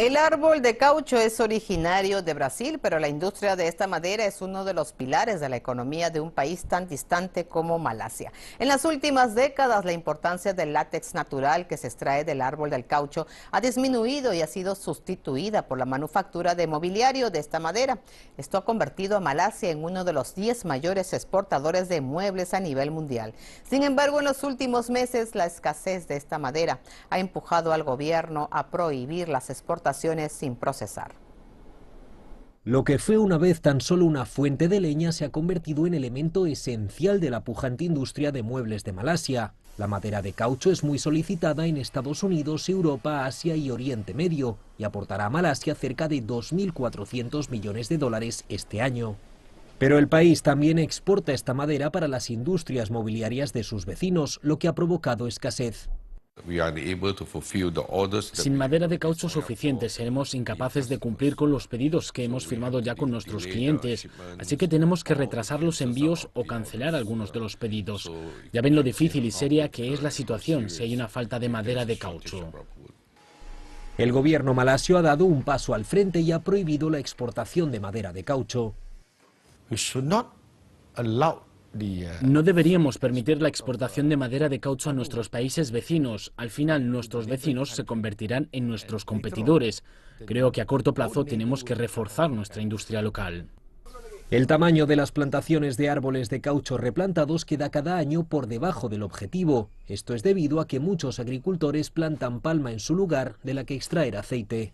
El árbol de caucho es originario de Brasil, pero la industria de esta madera es uno de los pilares de la economía de un país tan distante como Malasia. En las últimas décadas, la importancia del látex natural que se extrae del árbol del caucho ha disminuido y ha sido sustituida por la manufactura de mobiliario de esta madera. Esto ha convertido a Malasia en uno de los 10 mayores exportadores de muebles a nivel mundial. Sin embargo, en los últimos meses, la escasez de esta madera ha empujado al gobierno a prohibir las exportaciones sin procesar. Lo que fue una vez tan solo una fuente de leña se ha convertido en elemento esencial de la pujante industria de muebles de Malasia. La madera de caucho es muy solicitada en Estados Unidos, Europa, Asia y Oriente Medio y aportará a Malasia cerca de 2.400 millones de dólares este año. Pero el país también exporta esta madera para las industrias mobiliarias de sus vecinos, lo que ha provocado escasez. Sin madera de caucho suficiente seremos incapaces de cumplir con los pedidos que hemos firmado ya con nuestros clientes, así que tenemos que retrasar los envíos o cancelar algunos de los pedidos. Ya ven lo difícil y seria que es la situación si hay una falta de madera de caucho. El gobierno malasio ha dado un paso al frente y ha prohibido la exportación de madera de caucho. No deberíamos permitir la exportación de madera de caucho a nuestros países vecinos. Al final, nuestros vecinos se convertirán en nuestros competidores. Creo que a corto plazo tenemos que reforzar nuestra industria local. El tamaño de las plantaciones de árboles de caucho replantados queda cada año por debajo del objetivo. Esto es debido a que muchos agricultores plantan palma en su lugar de la que extraer aceite.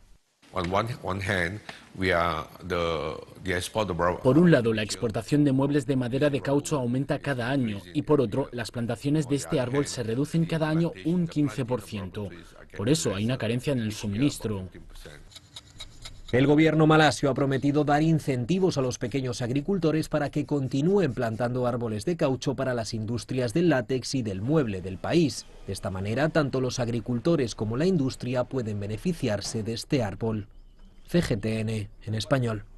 Por un lado, la exportación de muebles de madera de caucho aumenta cada año y por otro, las plantaciones de este árbol se reducen cada año un 15%. Por eso hay una carencia en el suministro. El gobierno malasio ha prometido dar incentivos a los pequeños agricultores para que continúen plantando árboles de caucho para las industrias del látex y del mueble del país. De esta manera, tanto los agricultores como la industria pueden beneficiarse de este árbol. CGTN en español.